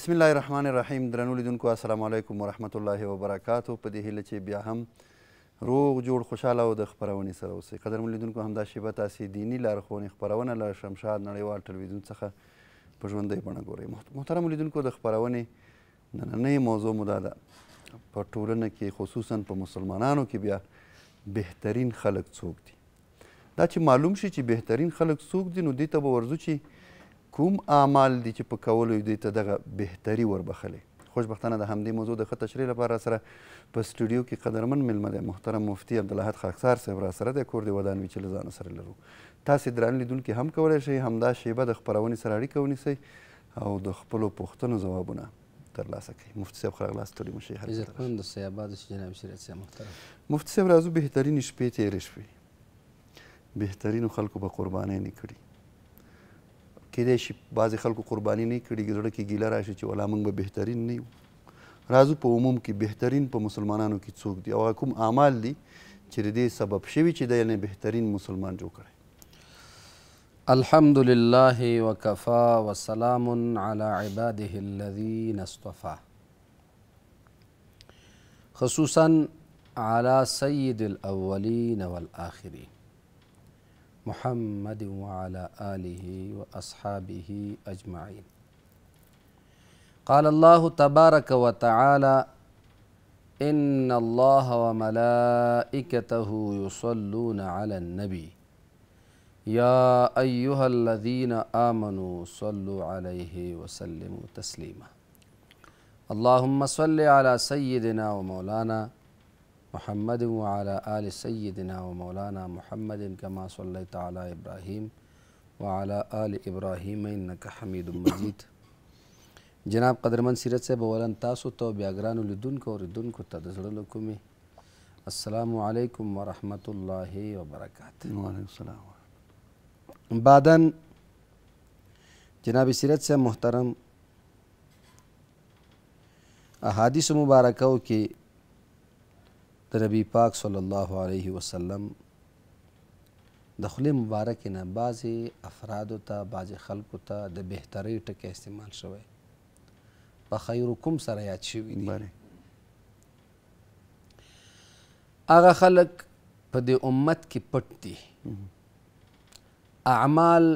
بسم الله الرحمن الرحیم درنو لیدونکو السلام علیکم ورحمت الله وبرکاتو په دې هیله چې بیا هم روغ جوړ خوشاله او د خپرونې سره اوسئ قدرمن لیدونکو همدا شیبه تاسې دیني لارښوونې خپرونه له شمشاد نړیوال ټلویزیون څخه په ژوندۍ بڼه ګورئ محترم لیدونکو د خپرونې نننۍ موضوع مو دا ده په ټولنه کې خصوصا په مسلمانانو کې بیا بهترین خلک څوک دي دا چې معلوم شي چې بهترین خلک څوک دي نو دې ته به ورځو چې کوم اعمال دي چې په کولو یې دوی ته دغه بهتري وربخلې خوشبختانه د همدې موضوع د ښه تشریح لپاره سره په سټوډیو کې قدرمن میلمه دی محترم مفتي عبدالحد خاکسار صاحب را سره دی کور دې ودان وي چې له ځانه سره لرو تاسې درانه لیدونکي هم کولی شئ همدا شیبه د خپرونې سره اړیکه ونیسئ او د خپلو پوښتنو ځوابونه ترلاسه کوي مفتي صاحب خیر لاس توري مشي حل عزتمند دوستای آباد جناب شریعت صاحب محترم مفتي صاحب راځو بهترین شپې تیرې شوې بهترینو خلکو به قربانۍ نه کړي کېدای شي بعضې خلکو قرباني نه کړي زړه کې ګیله راشي چې والله موږ به بهترین نه یو راځو په عموم کې بهترین په مسلمانانو کې څوک دي او هغه کوم اعمال دي چې د دې سبب شوي چې دی یعنې بهترین مسلمان جوړ کړی الحمد لله وكفى وسلام على عباده الذين اصطفى خصوصا على سيد الأولين والآخرين محمد وعلى آله وأصحابه أجمعين قال الله تبارك وتعالى إن الله وملائكته يصلون على النبي يا أيها الذين آمنوا صلوا عليه وسلموا تسليما اللهم صل على سيدنا ومولانا محمد وعلى آل سيدنا ومولانا محمد كما صليت على إبراهيم وعلى آل إبراهيم إنك حميد مجيد جناب قدرمن سیرت صاحب اولن تاسو ته بیا ګرانو لیدونکو اوریدونکو ته د زړه له کومې السلام علیکم ورحمت الله وبرکاته وعلیکم السلام بعدن جناب سیرت صاحب محترم احادیث مبارکاو کې د نبی پاک صلی الله علیه وسلم د خولې مبارکې نه بعضې افرادو ته بعضې خلکو ته د بهترۍ ټکی استعمال شوی په خیرکم سره یاد شوي دي هغه خلک په دې امت کې پټ دي اعمال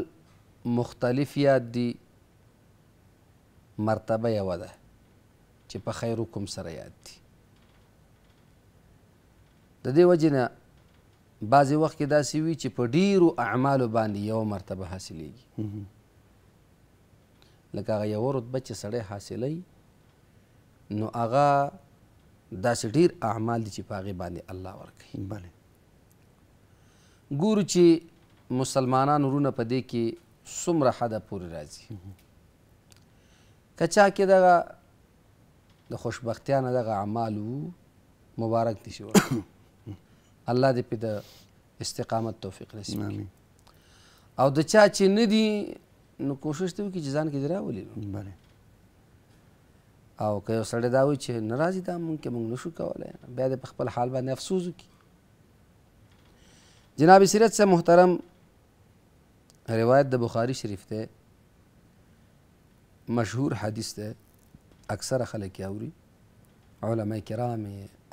مختلف یاد دي مرتبه یوه ده چې په خیرکم سره یاد دي د دې وجې نه بعضې وخت کې داسې وي چې په ډیرو اعمالو باندې یوه مرتبه حاصلیږي لکه هغه یوه رتبه چې سړی حاصلی نو هغه داسې ډیر اعمال دي چې په هغې باندې الله ورکوي بله ګورو چې مسلمانان ورونه په دې کې څومره حده پورې راځي که چا کې دغه د خوشبختیانه دغه اعمال وو مبارک دي شي الله دې په د استقامت توفیق نصیب کړي او د چا چې نه دي نو کوشش ته وکړي چې ځان کې دې راولي او که یو سړی دا وایي چې نه راځي دا مونږ کې مونږ نشو کولی بیا دې په خپل حال باندې افسوس وکړي جناب سیرت صاحب محترم روایت د بخاری شریف ته مشهور حدیث ده اکثر خلک یې اوري علما کرام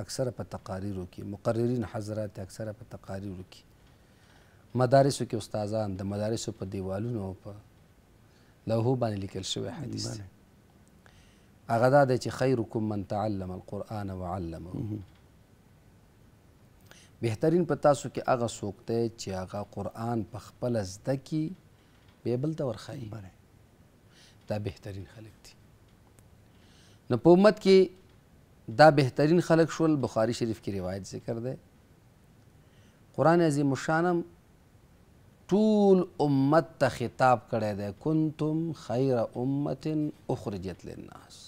اکثر په تقاریرو کې مقررین حضرات اکثر په تقاریرو کې مدارسو کې استادان د مدارسو په دیوالونو په لوحو باندې لیکل شوی حدیث دی هغه دا دی چې خیرکم من تعلم القرآن وعلمه بهترین په تاسو کې هغه څوک دی چې هغه قرآن په خپل زده کې بیبل ته ورښایي دا بهترین خلک دي نو په امت کې دا بهترین خلق شول بخاری شریف کې روایت ذکر دی قرآن عظیم شانم ټول امت ته خطاب کړی دی کنتم خیر امت اخرجت للناس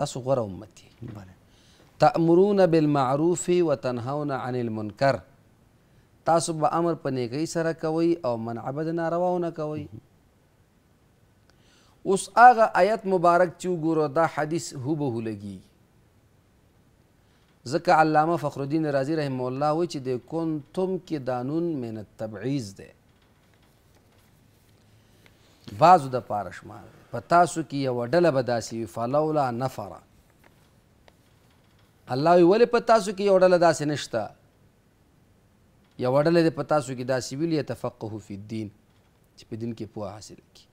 تاسو غوره امت یې تأمرون بالمعروف وتنهون عن المنکر تاسو به امر په نیکۍ سره کوئ او منع به د نارواو نه کوئ اوس هغه آیت مبارک چې وګورو دا حدیث هوبهو لګیږي ځکه علامه فخر الدین رازی رحم الله وایي چې د کنتم کې دانون من التبعیض دی بعضو د پاره شمار په تاسو کې یوه ډله به داسې وي فلولا نفره الله وایي ولې په تاسو کې یوه ډله داسې نشته یوه ډله دې په تاسو کې داسې وي لیتفقهو فی الدین چې په دین کې پوهه حاصل کړي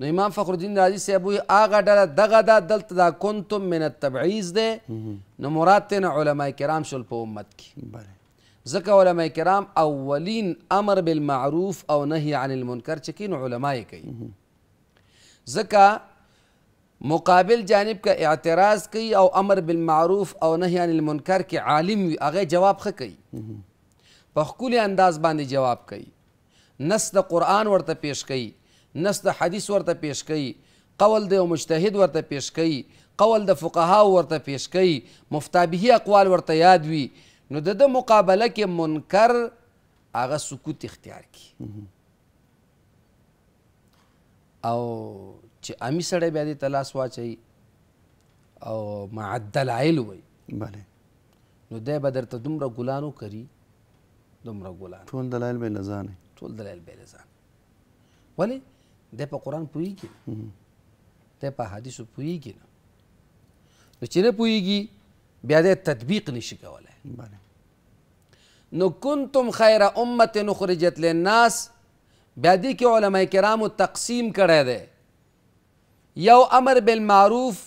نو امام فخر الدین رازی صاحب وی هغه ډله دغه ده دلته دا کنتم من التبعیض دی نو مراد ترنه علما کرام شول په امت کې ځکه علما کرام اولین امر بالمعروف او نهی عن المنکر چې کین علما کوي ځکه مقابل جانب کا اعتراض کوي او امر بالمعروف او نهی عن المنکر کې عالم وي هغه جواب ښه کوي په ښکلي انداز باندې جواب کوي نس د قرآن ورته پیش کوي نس د حدیث ورته پیش کوي قول د یو مجتهد ورته پیش کوي قول د فقهاو ورته پیش کوي مفتابهي اقوال ورته یاد وي نو د ده مقابله کې منکر هغه سکوت اختیار کی او چې امی سړی بیا دې ته لاس واچوي او مع الدلایل وایي بله نو دی به درته دومره ګلانو کري دومره ګلان ټول دلایل به لزانه ټول دلایل به لزانه ولې د په قران پويږي د په حدیث پويږي نو چې نه پويږي بیا د تطبیق نشي کولای نو کنتم خیر امه نخرجت للناس بیا دې کې علما کرامو تقسیم کړی دی یو امر بالمعروف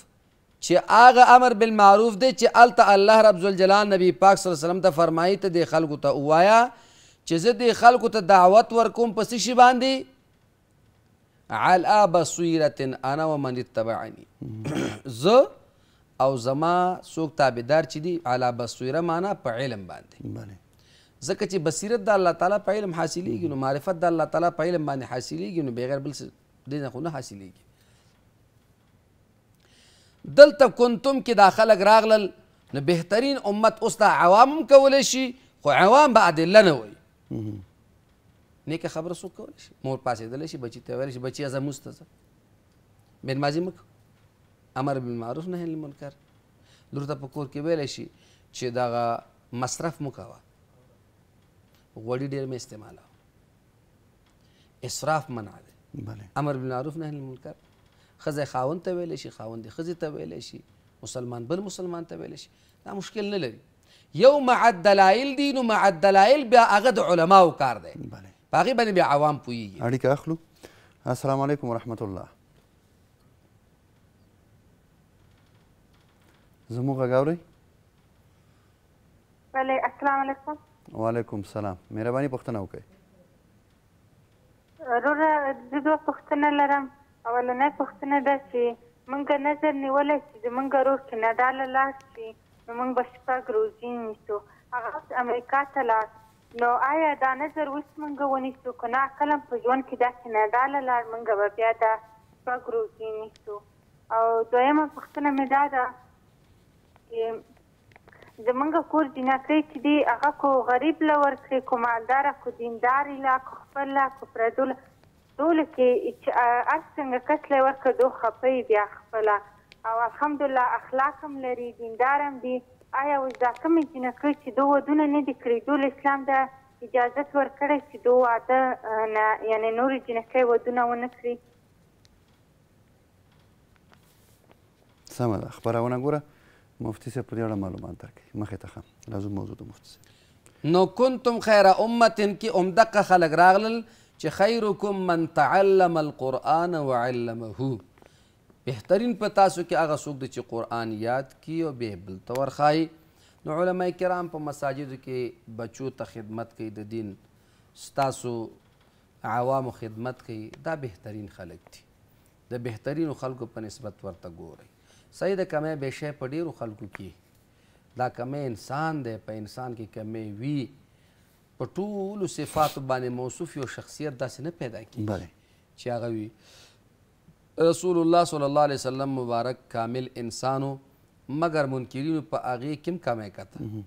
چې هغه امر بالمعروف دی چې الته الله رب ذوالجلال نبی پاک صلی الله علیه وسلم ته فرمایي ته د خلکو ته وایا چې زه د خلکو ته دعوت ورکوم پسې شی باندې علا بصیرت انا و من اتبعنی زه او زما څوک تابعدار چې دي علا بصیره معنا په علم باندې ځکه چې بصیرت د الله تعالی په علم حاصلېږي نو معرفت د الله تعالی په علم باندې حاصلېږي نو بغیر بل دې نه خو نه حاصلېږي دلته کنتم کې دا خلک راغلل نو بهترین امت اوس دا عوام هم کولی شي خو عوام به عدله نه وایي نیکه خبره څوک کولی شي مور پاڅېدلی شي بچي ته ویلی شي بچیه زه مونځ ته ځه بېنمازي مه کوه امر بالمعروف نهی المنکر لور ته په کور کې ویلی شي چې دغه مصرف مه کوه غوړي ډېر مه استعمالوه اسراف منع دی امر بالمعروف نهی المنکر ښځه خاوند ته ویلی شي خاوند یې ښځې ته ویلی شي مسلمان بل مسلمان ته ویلی شي دا مشکل نه لري یو مع الدلایل دی نو مع الدلایل بیا هغه د علماو کار دی بله په هغې باندې بیا عوام پوهېږي اړیکه اخلو السلام علیکم ورحمت الله زموږ غږ اورئ بله السلام علیکم وعلیکم السلام مهرباني پوښتنه وکړئ وروره زه دوه پوښتنه لرم اولنۍ پوښتنه ده چې موږ نظر نیولی چې زموږ ورور کینډا له لاړ شي نو موږ به شپږ روزي نیسو هغه اوس امریکا ته لاړ نو آیا دا نظر اوس مونږ ونیسو که نه کلم په ژوند کې داسې نه دا له لار مونږ به بیا دا شپږ روزې نیسو او دویمه پوښتنه مې دا ده چې زمونږ کور جناکۍ چې دی هغه کو غریب له ورکړي کو مالداره کو دیندار لا کو خپل لا کو پردو له ټولو کې چې هر څنګه کس له ورکړه دو خپۍ بیا خپله او الحمدلله اخلاق هم لري دیندار هم دي دی آیا اوس دا کومې جنکۍ چې دوه ودونه نه دي کړي دوی اسلام دا اجازت ورکړی چې دوه واده نه یعنې نورې جنکۍ ودونه ونه کړي سمه ده خپرونه ګوره مفتی صاحب په دې اړه معلومات درکوي مخې ته ښه لازم موضوع د مفتی صاحب نو کنتم خیره امت کې عمدقه خلک راغلل چې خیرکم من تعلم القرآن وعلمه بهترین په تاسو کې هغه څوک دی چې قرآن یاد کی او به بل ته ورښایي نو علما کرام په مساجدو کې بچو ته خدمت کوي د دین ستاسو عوامو خدمت کوي دا بهترین خلک دي د بهترینو خلکو په نسبت ورته ګورئ صحیح د کمی بېشی په ډیرو خلکو کې دا کمی انسان دی په انسان کې کمی وي په ټولو صفاتو باندې موصوف یو شخصیت داسې نه پیدا کېږي چې هغه وي رسول الله صلی الله علیه وسلم مبارک کامل انسانو مګر منکرینو په هغې کم کمی کته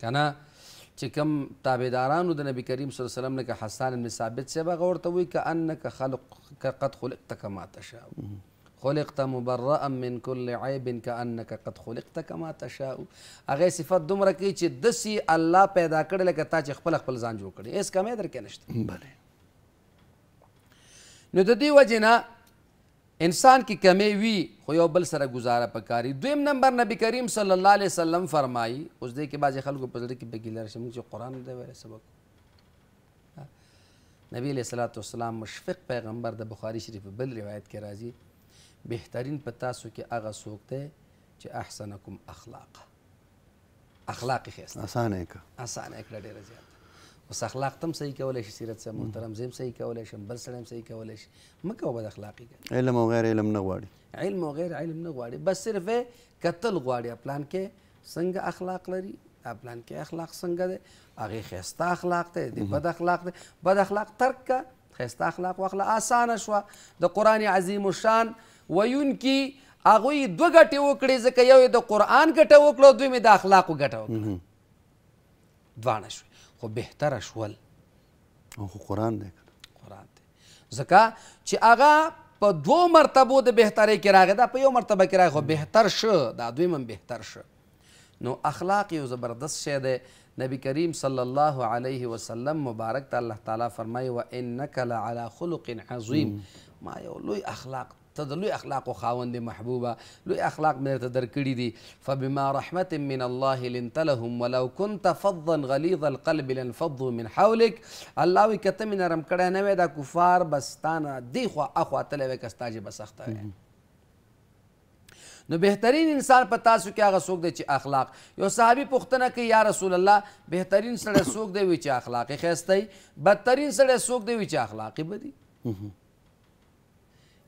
کنه چې کم تابعدارانو د نبی کریم صلی الله علیه وسلم نه که حسان بن ثابت صاحب هغه ورته وایي که انک خلق قد خلقت کما تشاء خلقت مبرأ من كل عیب كأنك قد خلقت كما تشاء هغه صفت دومره کوي چې دسې الله پیدا کړی لکه تا چې خپل خپل ځان جوړ کړی هېڅ کمی درکې نشته بله نو د دې وجې نه انسان کې کمی وي خو یو بل سره گزاره پکاري دویم نمبر نبی کریم صلی الله علیه وسلم فرمایي اوس دې کې بعضې خلکو په زړه کې بګیله راشي موږ چې قرآن دی ویلی سبق نبی علیه صلات وسلام مشفق پیغمبر د بخاري شریف بل روایت کې راځي بهترین په تاسو کې هغه څوک دی چې احسنکم اخلاقه اخلاقی ښایسته اسانه یې کړه اسانه یې کړه ډېره زیاته اوس اخلاق تم صحیح کولای شي سیرت سم محترم زم صحیح کولای شم بل سړی صحیح کولای شي مکه بد اخلاقی علم او غیر علم نه غواړي علم او غیر علم نه غواړي بس صرف قتل غواړي پلان کې څنګه اخلاق لري پلان کې اخلاق څنګه ده هغه خسته اخلاق ده د بد اخلاق ده بد اخلاق ترک کا خسته اخلاق واخله اسانه شو د قران عظیم الشان وینکی هغه دوه غټي وکړي ځکه یو د قران غټه وکړو دوی مې د اخلاقو غټه وکړه دواړه شوې خو بهتره شول او خو قرآن دی قرآن دی ځکه چې هغه په دوو مرتبو د بهترۍ کې راغی دا په یو مرتبه کې راغی خو بهتر شو دا دویم هم بهتر شو نو اخلاق یو زبردست شی دی نبی کریم صلی الله علیه وسلم مبارک ته الله تعالی فرمایي و انک لعلی خلق عظیم ما یو لوی اخلاق ته د لوی اخلاقو خاوندې محبوبه لوی اخلاق مې درته درکړي دي فبما رحمت من الله لنت لهم ولو كنت فظا غلیظ القلب لانفضوا من حولك الله وي که ته مې نرم کړی نه وی دا کفار به ستا نه دېخوا اخوا تللی وی که ستا ژبه سخته وی نو بهترین انسان په تاسو کې هغه څوک دی چې اخلاق یو صحابي پوښتنه کوي یا رسول الله بهترین سړی څوک دی وی چې اخلاق یې ښایستی بدترین سړی څوک دی وی چې اخلاق یې بدي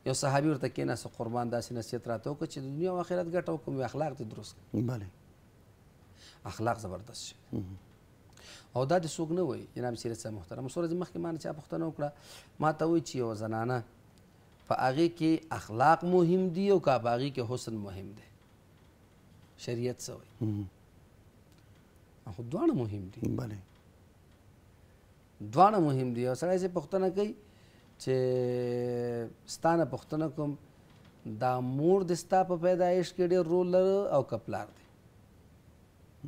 یو صحابي ورته کېناسته قربان داسې نصیحت راته وکړه چې د دنیا او آخرت ګټه وکړم یو اخلاق دې درست بله اخلاق زبردست شي او دا دې څوک نه وایي جناب سیرت صاحب محترم سوره مخکې ما نه چا پوښتنه وکړه ما ته وایي چې یو زنانه په هغې کې اخلاق مهم دي او که په هغې کې حسن مهم دی شریعت څه وایي خو دواړه مهم دي بله دواړه مهم دي او سړی چې پوښتنه کوي چې ستانه پښتنه کوم دا مور د ستا په پیدایش کې ډېر رول لري او کپلار دی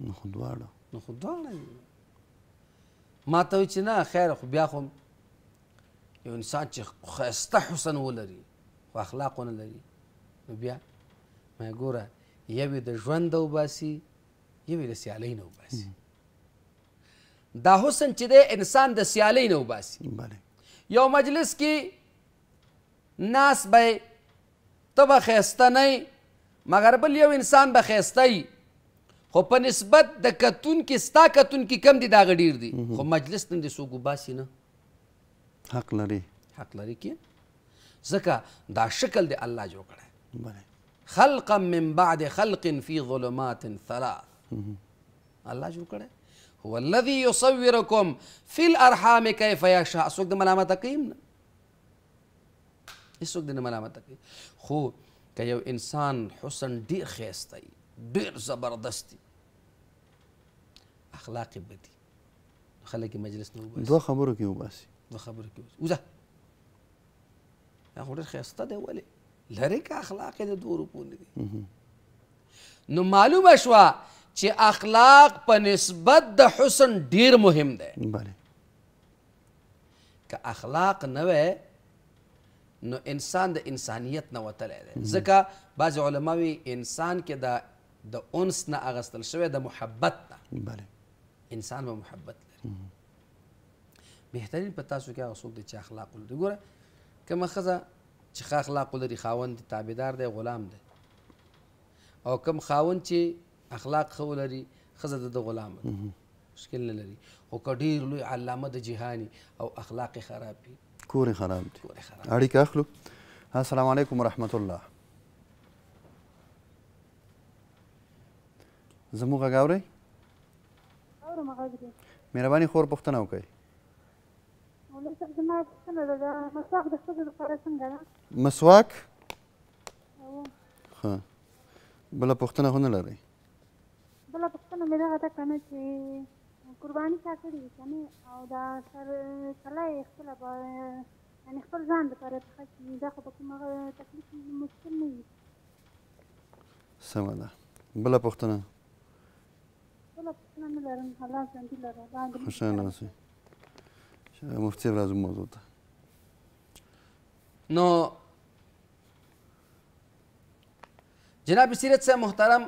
نو خو دواړه نو خو دواړه ما ته چې نه خیر خو بیا خو یو انسان چې خسته حسن ولري خو اخلاق نه لري نو بیا ما ګوره یوې د ژوند وباسي یوې د سیالۍ نه وباسي دا حسن چې دی انسان د سیالۍ نه وباسي بله یو مجلس کې ناس به ته به خیسته نه مګر بل یو انسان به خیسته خو په نسبت د کتون کې ستا کتون کې کم دي دا غډیر دي خو مجلس نن دې څوک وباسي نه حق لري حق لري کې ځکه دا شکل دی الله جوړ کړی خلقا من بعد خلق فی ظلمات ثلاث الله جوړ کړی والذي يصوركم في الارحام كيف يشاء څوک د ملامت کوي نه هیڅوک د ملامت کوي خو که یو انسان حسن ډیر خیستی ډیر زبردستی اخلاق بدی خلک مجلس نه وباسي دوه خبرو کې وباسي دوه خبرو کې وځه هغه ډیر خیسته دی ولې لري که اخلاق د دورو پوندي نو معلومه شوه چې اخلاق په نسبت د حسن ډیر مهم دی بله که اخلاق نه وی نو انسان د انسانیت نه وتلی دی ځکه بعضې علما وي انسان کې د د انس نه اغستل شوی د محبت نه بله انسان به محبت لري بهترین په تاسو کې هغه څوک دی چې اخلاق ولري ګوره کومه ښځه چې ښه اخلاق ولري خاوند تابعدار دی غلام دی او کوم خاوند چې اخلاق خو لري خزه د غلام مشکل نه لري او کډیر لوی علامه د جهانی او اخلاق خراب دي کور خراب دي اړیکه اخلو السلام علیکم ورحمت الله زموږ غاوري اورم غاوري مهرباني خور پښتنه وکړئ مسواک د ښځو لپاره څنګه ده مسواک ښه بله پوښتنه خو نه لرئ بله پوښتنه مې دغه ده که نه چې قرباني چا کړې وي که نه او دا سر سله یې خپله به یعنې خپل ځان دپاره پخه کړي دا خو به کوم هغه تکلیف مشکل نه وي سمه ده بله پوښتنه بله پوښتنه نه لرم الله ژوندي لرم خوشحاله اوسئ مفتی راځو موضوع ته نو جناب سیرت صاحب محترم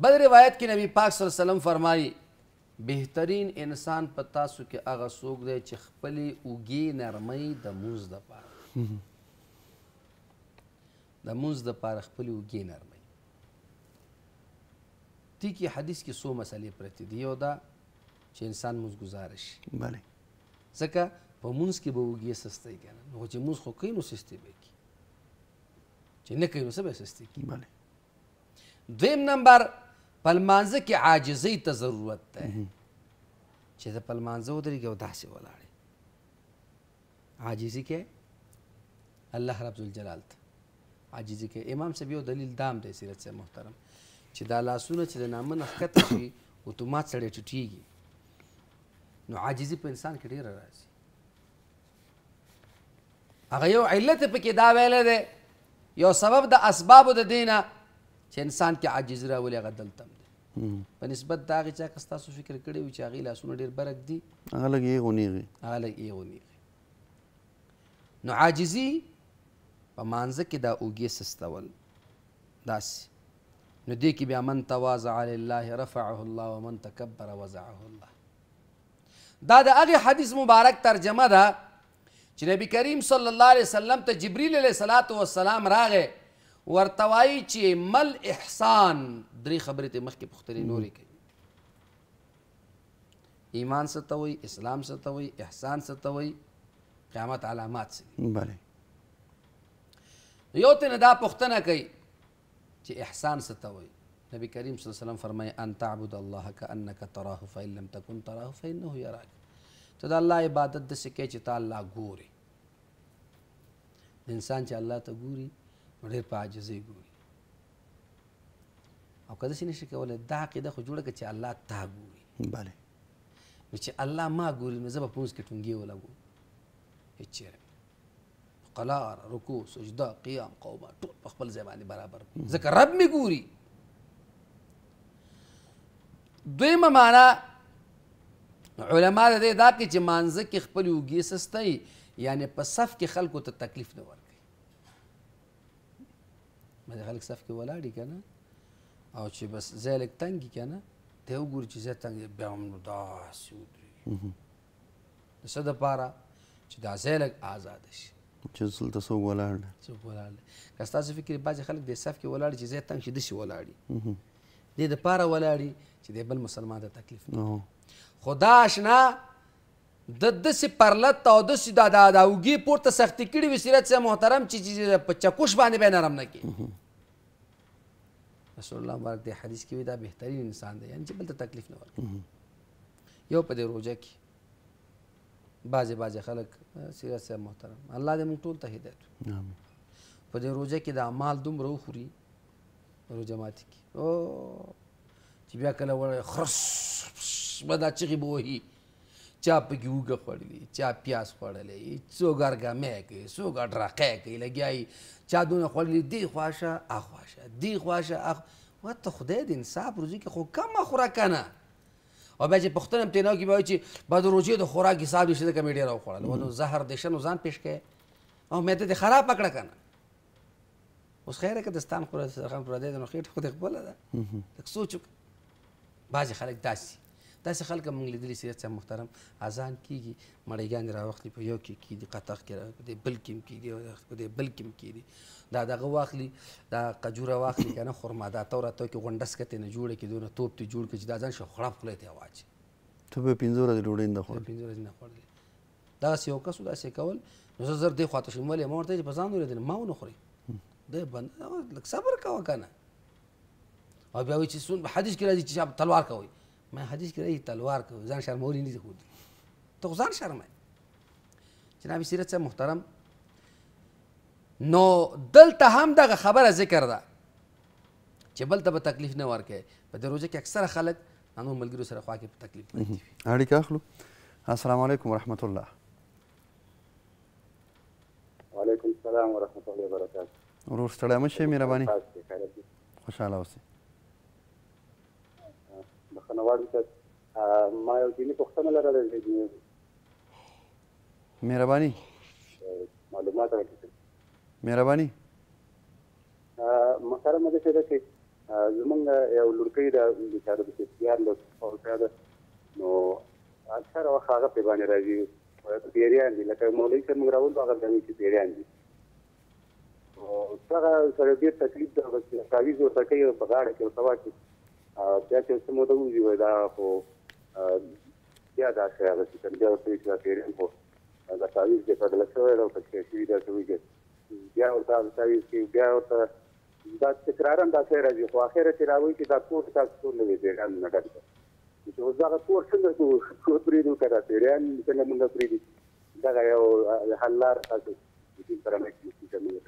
بل روایت کې نبی پاک صلی الله علیه وسلم فرمایي بهترین انسان په تاسو کې هغه څوک دی چې خپلې اوږې نرمۍ د مونځ دپاره د مونځ دپاره خپلې اوږې نرمۍ تیکي حدیث کې څو مسلې پرتې دي یو دا چې انسان مونځګزاره شي بله ځکه په مونځ کې به اوږې سستی که نه خو چې مونځ خو کوي نو سستې به کي چې نه کوي نو څه به سستې کي بله دویم نمبر په لمانځه کې عاجزۍ ته ضرورت دی چې ته په لمانځه ودرېږې او داسې ولاړې عاجزي کې الله رب الجلال ته عاجزي کې امام صاحب یو دلیل دام دی سیرت صاحب محترم چې دا لاسونه چې د نامه نه ښکته شي اتومات سړی ټوټېږي نو عاجزي په انسان کې ډېره راځي هغه یو علت پکې دا ویلی دی یو سبب د اسبابو د دینه چې انسان کې عاجز راولي هغه دلته په نسبت دا هغه چا که ستاسو فکر کړی وي چې هغې لاسونه ډېر برک دي هغه لږ یې غونېږي هغه لږ یې غونېږي نو عاجزي په مانځه کې دا اوږې سستول داسې نو دې کې بیا من تواضع لله رفعه الله ومن تکبر وزعه الله دا د هغې حدیث مبارک ترجمه ده چې نبی کریم صلی الله علیه وسلم ته جبریل علیه السلام راغی ورتوای چې مل احسان درې خبرې ته مخکې پوښتنې نورې کوي ایمان څه ته وایي اسلام څه ته وایي احسان څه ته وایي قیامت علامات څه بله یو تنه دا پوښتنه کوي چې احسان څه ته وایي نبی کریم صلی الله علیه وسلم فرمایي ان تعبد الله کانک تراه فان لم تکن تراه فانه یراک ته د الله عبادت داسې کوي چې ته الله ګوري انسان چې الله ته ګوري ډېر په عاجزۍ ګوري او که داسې نشي کولی دا عقیده خو جوړه کړه چې الله تا ګوري بله نو چې الله ما ګوري نو زه به په لمونځ کې ټونګې ولګوم هېڅ چیرې قلار رکوع سجده قیام قومه ټول په خپل ځای باندې برابر ځکه رب مې ګوري دویمه معنا علما د دې دا کې چې مانځه کې خپل وږي سستی یعنی په صف کې خلکو ته تکلیف نه ورکړي مې خلک صف کې ولاړ دي کنه او چې بس زه لک تنګ کنه ته وګورې چې زه تنګ بیا هم نو داسې ودرېږي د څه دپاره چې دا زه لک آزاد شي چې دلته څوک ولاړ دی څوک ولاړ دی که ستاسو فکر بعضې خلک دې صف کې ولاړ چې زه تنګ شي داسې ولاړ دې دپاره ولاړ چې د بل مسلمان ته تکلیف نه خو دا آشنا د دسې پرلت او دسې د اوږې پورته سختي کړي وي سیرت صاحب محترم چې په چکش باندې به نرم نه کړي رسول الله مبارک دی حدیث کې وي دا بهترین انسان دی یعنې چې بل ته تکلیف نه ورکړي یو په دې روژه کې بعضې بعضې خلک سیرت صاحب محترم الله دې موږ ټول ته هدایت په دې روژه کې د اعمال دومره وخوري روژه ماتې کې او چې بیا کله وړی خرس به دا چغې به وهي چا پکې وګه خوړلې چا پیاز خوړلې څو ګرګمې کوي څو ګډرقې کوي لګیای چا دونه خوړلې دی خواشه اخواشه دی خواشه اخ وته خدای دې انصاف روزي کې خو کم خورا کنه او بیا چې پښتون هم تینا کې وایي چې بعد روزي د خوراک حساب نشته کمې ډیر خوړل ونه زهر دې شنو ځان پېښ کې او مې دې خراب پکړه کنه اوس خیره کې دستان خورا خان پر دې نو خېټه خو دې خپل ده تک سوچ بعضی خلک داسي داسې خلک موږ لیدلی سید صاحب محترم اذان کیږي مړیګان راوختي په یو کې کیږي قطغ کې په دې بل کې کیږي په دې بل کې کیږي دا دغه واخلي دا قجوره واخلي کنه خرما دا تور ته کې غونډس کته نه جوړه کې دونه توپ ته جوړ کې چې دا ځان شو خړپ خلې ته واچ ته په پینځور د ډوډۍ نه خور پینځور نه خور دا سې یو کس دا سې کول نو زر دې خواته شمول یې مورته چې په ځان ورته ما ونه خوري د بند لک صبر کاوه کنه او بیا وی چې سون په حدیث کې راځي چې تلوار کوي मैं हदीस की रही तलवार को जान शर्मा नहीं थी खुद तो जान शर्मा जनाब सीरत साहब محترم نو دلته هم دغه خبره ذکر ده چې بل ته به تکلیف نه ورکې په دروځه کې اکثره خلک نو ملګرو سره خوا کې تکلیف اړیکه اخلو السلام علیکم ورحمت الله وعلیکم السلام ورحمت الله وبرکاته ورور ستړی مشه مهرباني خوشاله اوسئ بخښنه غواړم چې ما یو دیني پوښتنه لرله مهرباني معلومات راکړئ مهرباني مسله مده څه ده چې زمونږ یو لورکۍ ده بیچاره د سیار له اورپیا ده نو اکثر وخت هغه په باندې راځي پیریان دي لکه مولوي چې موږ راول هغه باندې چې پیریان دي او څنګه سره ډیر تکلیف ده چې تعویز ورته کوي په غاړه کې ورته واچي peace mo da mun jiwa da ko ya da sai ala shi tarbiya su ta kirin ko da tawiz ke fa da sai da ta ke shi da su ke ya o ta tawiz ke ya o ta دا تکرارم دا سره راځي خو اخر ته راوي چې دا کور تاسو ټول نه دی ګان نه کړی چې اوس دا کور څنګه ته کور پرې دوه کرا ته ریان څنګه موږ پرې دي دا یو حلار تاسو چې پرمې کې چې موږ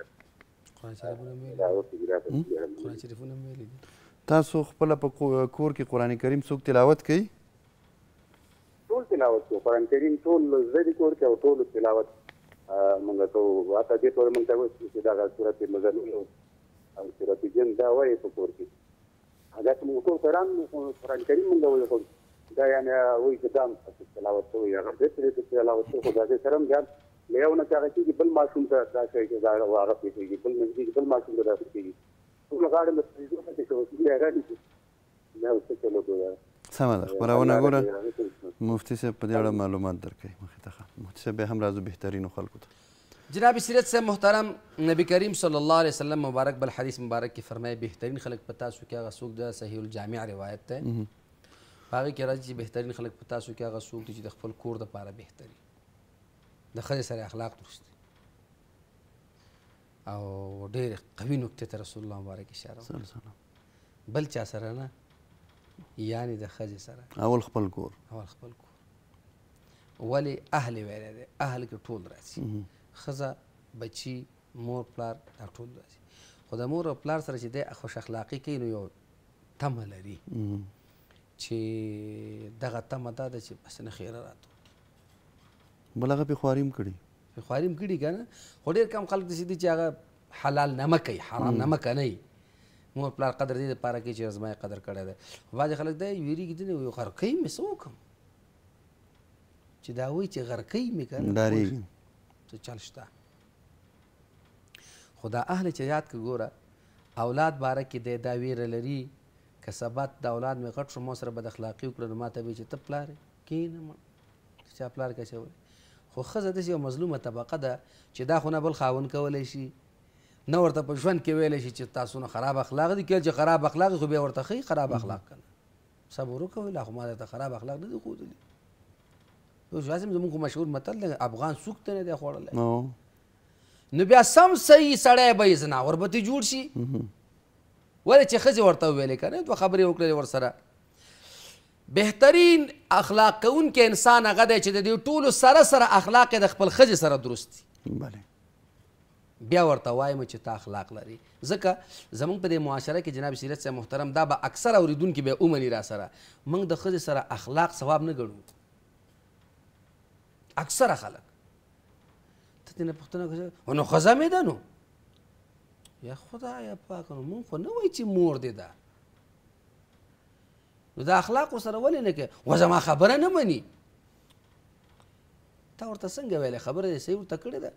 قرآن شریفونه مې قرآن شریفونه مې لیدل تاسو خپل په کور کې قران کریم څوک تلاوت کوي ټول تلاوت کوي قران کریم ټول زړه کور کې او ټول تلاوت مونږ ته واته دې ټول مونږ ته وایي چې دا سورته مزلول او سورته جن دا وایي په کور کې هغه ته موږ ټول قران قران کریم مونږ وایو دا یعنی وایي چې دا موږ تلاوت کوي هغه دې ته تلاوت کوي خدای دې سره موږ له یو نه چې بل ماشوم ته دا شي چې دا هغه پیږي بل مې بل ماشوم ته دا پیږي غاړه له پریزونه کې شو چې راغلی دا اوس څه لګو یار سمه ده خبرونه ګوره مفتی صاحب په دې اړه معلومات درکوي مخې ته مفتی صاحب هم راځو بهترینو خلکو ته جناب سیرت صاحب محترم نبی کریم صلی الله علیه وسلم مبارک بل حدیث مبارک کې فرمایي بهترین خلک پتا سو کې هغه څوک د صحیح الجامع روایت ده هغه کې راځي چې بهترین خلک پتا سو کې هغه څوک چې د خپل کور د لپاره بهتري د خځې سره اخلاق درست او ډېر قوي نکته ته رسول الله مبارک اشاره وکړه بل چا سره نه یعنی د خځې سره اول خپل کور اول خپل کور ولی اهل ویلی دی اهل کې ټول راځي ښځه بچي مور پلار دا ټول راځي خو د مور او پلار سره چې دی خوش اخلاقي کوي نو یو تمه لري چې دغه تمه دا ده چې بس نه خیره راتو بل هغه پې خواریم کړي خواریم کړي که نه خو ډېر کم خلک داسې دي چې هغه حلال نمه کوي حرام نمه کوي مور پلار قدر دې دپاره کوي چې زما قدر کړی دی خو بعضې خلک دا ویرېږي دي نه غرقۍ مې څه وکړم چې دا وایي چې غرقۍ مې که نه ډارېږي څه چل شته خو دا اهل چې یاد که ګوره اولاد باره کې دی دا ویره لري که سبات د اولاد مې غټ شو ما سره بد اخلاقي وکړه نو ما ته وایي چې ته پلار کښېنه مړ چا پلار که اچولی خو ښځه داسې یو مظلومه طبقه ده چې دا خو نه بل خاوند کولی شي نه ورته په ژوند کې ویلی شي چې تاسو نه خراب اخلاق دي کله چې خراب اخلاق خو بیا ورته ښیي خراب اخلاق کنه صبر وکوئ لا خو ما درته خراب اخلاق نه دي ښودلي اوس لازم زموږ خو مشهور متل دی افغان څوک ته نه دی خوړلی نو بیا سم صحیح سړی به یې زناور به ترې جوړ شي ولې چې ښځې ورته وویلې که نه دوه خبرې وکړلې ورسره بهترین اخلاق کون کې انسان هغه دی چې د دې ټولو سره سره اخلاق د خپل خځې سره درست دي بله بیا ورته وایم چې تا اخلاق لري ځکه زمونږ په دې معاشره کې جناب سیرت صاحب محترم دا به اکثر اوریدونکي به ومني را سره موږ د ښځې سره اخلاق ثواب نه ګڼو اکثره خلک ته ترې نه پوښتنه کوي نو ښځه مې ده نو یا خدایه پاکه نو مونږ خو نه وایي چې مور دې ده نو دا اخلاق سره ولې نه کوي و زما خبره نه مني تا ورته څنګه ویلې خبره دې صحیح ورته کړې ده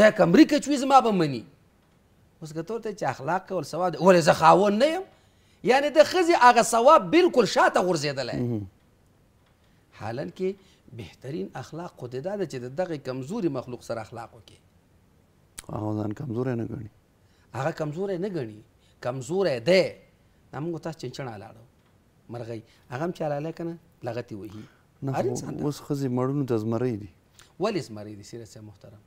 دا کمرې کې چوي زما به مني اوس که تورته چې اخلاق کول ثواب دی ولې زه خاوند نه یم یعنې د ښځې هغه ثواب بالکل شاته غورځېدلی حالان کې بهترین اخلاق خو د دا ده چې د دغې کمزوري مخلوق سره اخلاق وکړي هغه ځان کمزوری نه ګڼي هغه کمزوری نه ګڼي کمزوری دی دا موږ تاسو چنچڼه لاړو مرغۍ هغه هم چې حلاله که نه لغتې وهي هر انسان اوس ښځې مړونو ته زمری دي ولې زمری دي سیرت صاحب محترم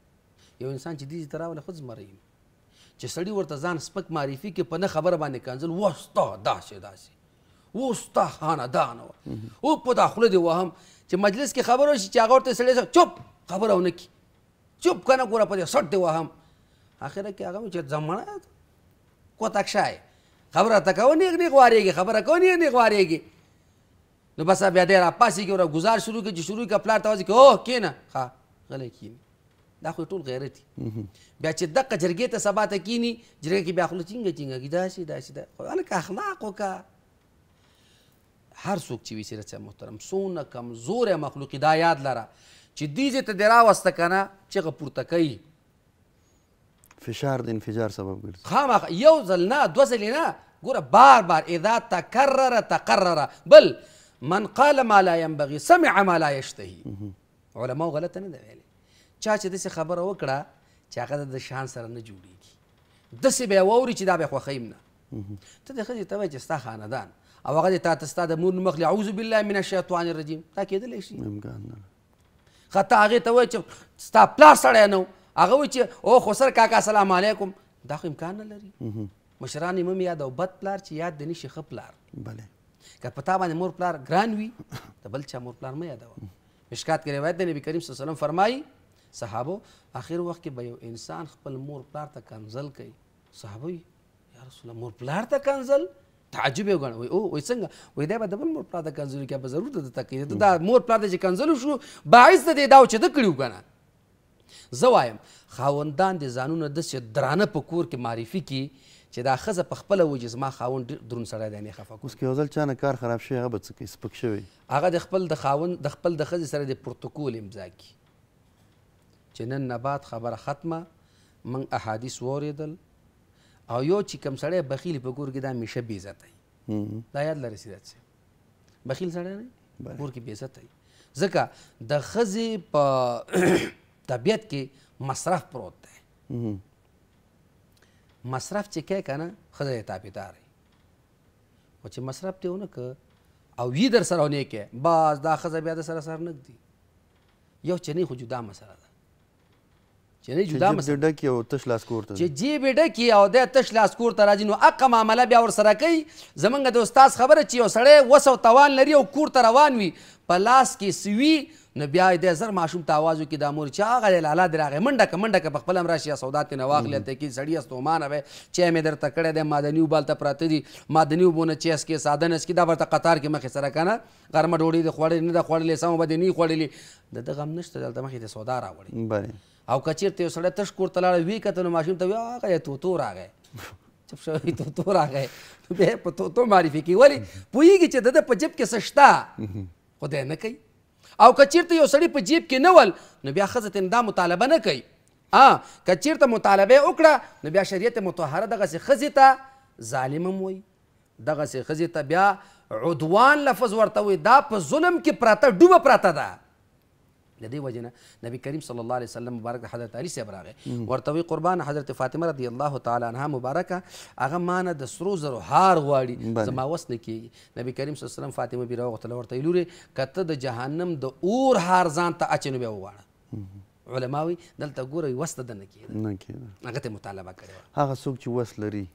یو انسان چې دې ته راولې خود زمری چې سړي ورته ځان سپک معرفي کې په نه خبره باندې کنځل وستا داسې داسې وستا خانه دانه او په داخله دی وهم چې مجلس کې خبرو شي چې هغه ورته سړی چوپ خبره ونه کی چوپ کنه ګوره په دې سټ دی وهم اخره کې هغه چې زمانه کوتک شای خبره ته کوه نیغ نیغ وارېږي خبره کوه نیغ نیغ وارېږي نو بس بیا دی راپاڅېږي ور ګزار شروع کړي چې شروع کړه پلار ته وایي کې اوه کېنه ښه غلی کېني دا خو ټول غیرت دي بیا چې دقه جرګې ته سبا ته کینی جرګې کې بیا خوله ټینګه ټینګه کړي داسې داسې دا خو هلکه اخلاق وکړه هر څوک چې وي سیرت صاحب محترم څومره کمزوری مخلوق دا یاد لره چې دې ځای ته دې راوسته که نه چغه پورته کوي فشار د انفجار سبب ګرځي خامخ یو ځل نه دوه ځلې نه ګوره بار بار اذا تکرر تقرر بل من قال ما لا ينبغي سمع ما لا يشتهي علماو غلط نه دی ویلي چا چې داسې خبره وکړه چې هغه د شان سره نه جوړیږي داسې به یې واوري چې دا به یې خوښیم نه ته د ښځې ته وایي چې ستا خاندان او هغه دې تا ته ستا د مور نوم اخلي اعوذ بالله من الشیطان الرجیم دا کېدلی شي خطا هغې ته وایي چې ستا پلار سړی نه هغه وایي چې او خسر کاکا سلام علیکم دا خو امکان نه لري مشران یې مه یاد او بد پلار چې یاد دې نشي ښه پلار بلې که په تا باندې مور پلار ګران وي د بل چا مور پلار مه یادوه مشکات کې روایت دی نبي کریم صلی الله علیه وسلم فرمایي صحابه اخر وخت کې به یو انسان خپل مور پلار ته کنزل کوي صحابه یا رسول الله مور پلار ته کنزل تعجب یې وګڼه وای او وای څنګه وای دا به د بل مور پلار ته کنزل کې به ضرور د تقید دا مور پلار ته چې کنزل شو باعث د دې دا چې د کړیو کنه زه وایم خاوندان د ځانونه داسې درانه په کور کې معرفي کی چې دا ښځه په خپله وجې زما خاوند ډېر درون سړی دی نه یې خفه اوس که یو ځل چا نه کار خراب شوی هغه به څه کوي سپک شوی هغه د خپل د خاوند د خپل د ښځې سره د پروتوکول امضا کي چې نن نه بعد خبره ختمه من احادیث واورېدل او یو چې کوم سړی بخیل په کور کې دا همیشه بې عزته دا یاد لرې سیرت صاحب بخیل سړی نه کور کې بې عزته ځکه د ښځې په طبیعت کې مصرف پروت دی مصرف چې کوي کنه خدای تابعدار وي خو چې مصرف ته ونه که او وی در سره ونه کې باز دا خزه بیا در سره سر نږدې یو چې نه خو جدا مسله ده چې نه جدا مسله جیب ډکی او تش لاس کور ته چې جیب ډکی او د تش لاس کور ته راځي نو اقه معامله بیا ور سره کوي زمونږ د استاد خبره چې یو سړی وسو توان لري او کور ته روان وي په لاس کې سوي نو بیا د زر ماشوم ته आवाज وکي د مور چې هغه لاله دراغه منډه ک منډه ک په خپل امراشي سودات نه واخلې ته کې سړی استومانه وي چې مې درته کړه د مدني وبال ته پراته دي مدني وبونه چیس کې ساده نس کې دا ورته قطار کې مخې سره کنه غرمه ډوډۍ د خوړې نه د خوړلې سم بده نه خوړلې د غم نشته دلته مخې ته سودا راوړي بله او کچیرته یو سړی تش کور ته لاړ وی کته نو ماشوم ته وی هغه توتو راغی چپ شوی توتو راغی نو بیا په توتو معرفي کوي ولې پوهیږي چې د ده په جیب کې څه شته خو دی نه کوي او کچیرته یو سړی په جیب کې نه ول نو بیا ښځه ترې دا مطالبه نه کوي ا کچیرته مطالبه وکړه نو بیا شریعت مطهره دغسې ښځې ته ظالم هم وایي دغسې ښځې ته بیا عدوان لفظ ورته وي دا په ظلم کې پراته ډوبه پراته ده د دې وجه نه نبی کریم صلی الله علیه وسلم مبارک حضرت علي صاحب راغی ورته وی قربان حضرت فاطمه رضی الله تعالی عنها مبارکه هغه مانه د سرو زرو هار غواړي زما وس نه کیږي نبی کریم صلی الله علیه وسلم فاطمه بي راوغتله ورته لورې کته د جهنم د اور هار ځان ته اچنو بیا وواړه علماوي دلته ګوري وسته د نه کیده نه کیده هغه ته مطالبه کړو هغه څوک چې وس لري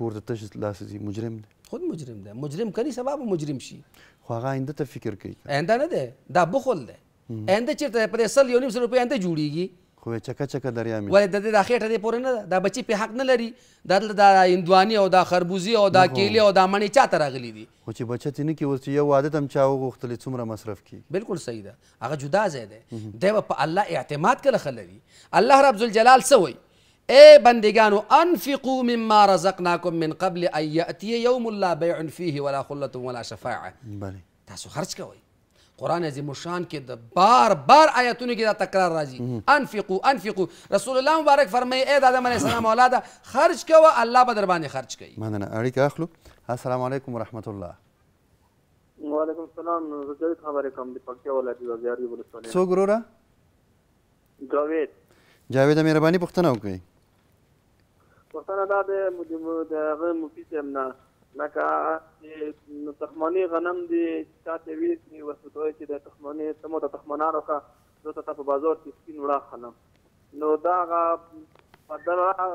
کور ته تش لاسې مجرم دی خود مجرم دی مجرم کړي سبب مجرم شي خو هغه آینده ته فکر کوي آینده نه دی دا بخل دی آینده چیرته پرې سل یو نیم سل روپۍ آینده جوړیږي خو چکه چکه دریا می ولې د دې د خېټه دې پورې نه ده دا بچي په حق نه لري دا دا هندواني او دا خربوزي او دا کیله او دا مڼې چاته راغلي دي خو چې بچت نه کې ورته یو عادت هم چا وغوښتلې څومره مصرف کی بالکل صحیح ده هغه جدا ځای ده دی په الله اعتماد کله خلري الله رب ذوالجلال سوي اے بندگانو انفقوا مما رزقناکم من قبل ان یاتی یوم لا بیع فیه ولا خلة ولا شفاعه بله تاسو خرج کوئ قرآن عظیم شان کې د بار بار آیاتونو کې دا تکرار راځي انفقو انفقو رسول الله مبارک فرمایي اے د آدم علیه السلام اولاده خرج کوه الله به در باندې خرج کوي مننه اړیکه اخلو السلام علیکم ورحمت الله وعلیکم السلام زه جوید خبرې کوم د پکتیا ولایت د زیارې ولسوالۍ څوک وروره جاوید جاوید مهرباني پوښتنه وکړئ پوښتنه دا د مفتی صاحب نه لکه تخمانی غنم دی چا ته ویل چې وسوتوي چې د تخمانی سمو ته تخمنانو کا زه ته په بازار کې سپین وړه خلم نو دا غا بدل را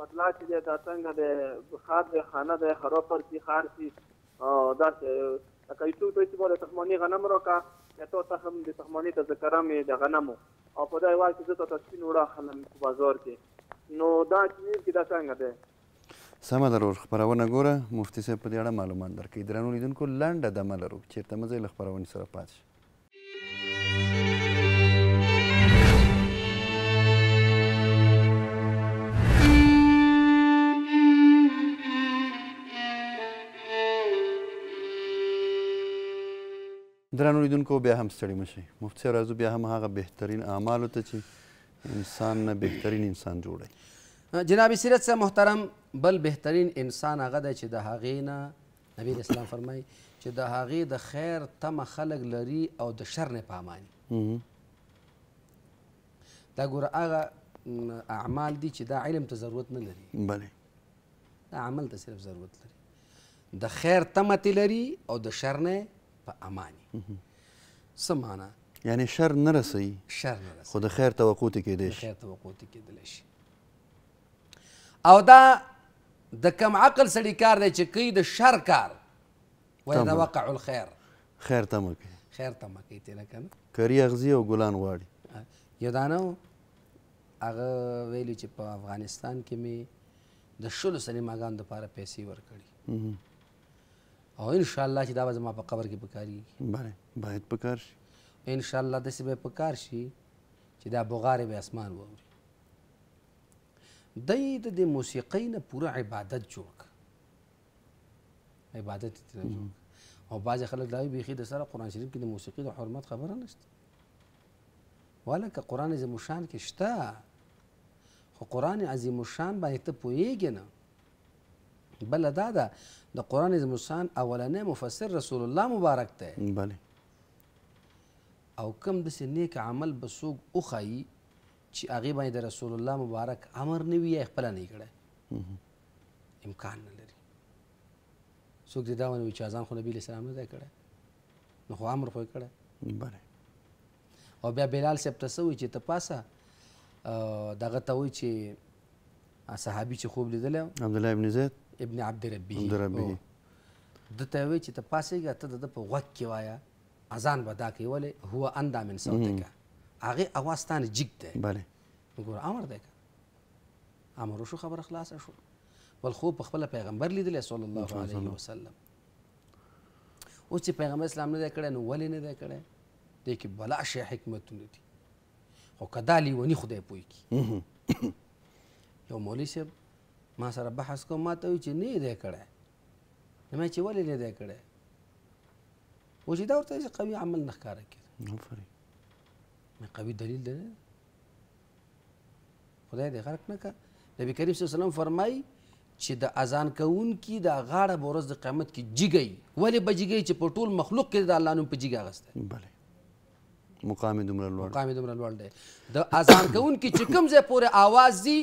بدلا چې د تنګ د خار د خانه د خراب پر کی خار سی او دا چې کایتو ته چې مول تخمانی غنم راکا یا ته تخم د تخمانی ته ذکرمه د غنمو او په دا وایي چې زه ته سپین وړه خلم په بازار کې نو دا چې دا څنګه ده سمه ده ورور خپرونه ګوره مفتي صاحب په دې اړه معلومات درکوي درنو لیدونکو لنډه دمه لرو چېرته مه ځئ له خپرونې سره پاتې شئ درنو لیدونکو بیا هم ستړي مشي مفتی صاحب راځو بیا هم هغه بهترین اعمالو ته چې انسان نه بهترین انسان جوړي جناب سیرت صاحب محترم بل بهترین انسان هغه دی چې د هغې نه نبی اسلام فرمایي چې د هغې د خیر تمه خلک لري او د شر نه پاماني دا ګوره هغه اعمال دي چې دا علم ته ضرورت نه لري بلې دا عمل ته صرف ضرورت لري د خیر تمه تې لري او د شر نه په اماني څه معنا یعنی شر نه رسي شر نه رسي خو د خیر توقع ته کېدای شي د خیر توقع ته کېدلی شي او دا د کم عقل سړي کار دی چې کوي د شر کار ويتوقع الخير خیر تمه کوي خیر تمه کوي تېره که نه کري اغزي او ګلان غواړي یو دانه هغه ویلي چې په افغانستان کې مې د شلو سلیماګانو دپاره پیسې ورکړي او انشاءالله چې دا به زما په قبر کې پکارېږي باید پکار شي انشاءالله داسې به یې پکار شي چې دا بغارې به اسمان واوري د د موسیقۍ نه پوره عبادت جوړ کړ عبادت یې او بعضې خلک دا وایي بیخي د سره قرآن شریف کې د موسیقۍ د حرمت خبره نشته ولکه قرآن عظیم شان کې شته خو قرآن عظیم شان باندې ته پوهېږې نه بله دا ده د قرآن عظیم شان اولنی مفسر رسول الله مبارک دی بله او کم داسې نیک عمل به څوک وښایي چې هغې باندې د رسول الله مبارک امر نه وي یا خپله نه یې کړی امکان نه لري څوک دې دا ونه وي چې اذان خو نبي علیه سلام نه دی کړی نو خو امر خو یې کړی او بیا بلال صاحب ته څه وایي چې ته پاسه دغه ته وایي چې صحابي چې خوب لیدلی عبدالله ابن زید ابن عبد ربی عبد ربی د ته وایي چې ته پاسېږه ته د ده په غوږ کې وایه اذان به دا کوي ولې هو اندا من صوتکه هغه اواز ستانه جګ دی بله وګوره امر دی امر وشو خبره خلاصه شو بل خو په خپل پیغمبر لیدل صلی الله علیه وسلم اوس چې پیغمبر اسلام نه دی کړی نو ولې نه دی کړی دې کې بلا شی حکمتونه دي خو کدا لیونی خدای پوي کی یو مولوي صاحب ما سره بحث کوم ما ته وی چې نه دی کړی نو چې ولې نه دی کړی و چې دا ورته قوي عمل نه ښکاره کړي قوي دلیل ده خدای دې غرق نه کړه نبی کریم صلی الله علیه وسلم فرمایي چې د اذان کوونکي د غاړه به ورځ د قیامت کې جګی ولې به جګی چې په ټول مخلوق کې د الله نوم په جګه اغستی بله مقام دومره لوړ مقام دومره لوړ دی د اذان کوونکي چې کوم ځای پورې آواز دی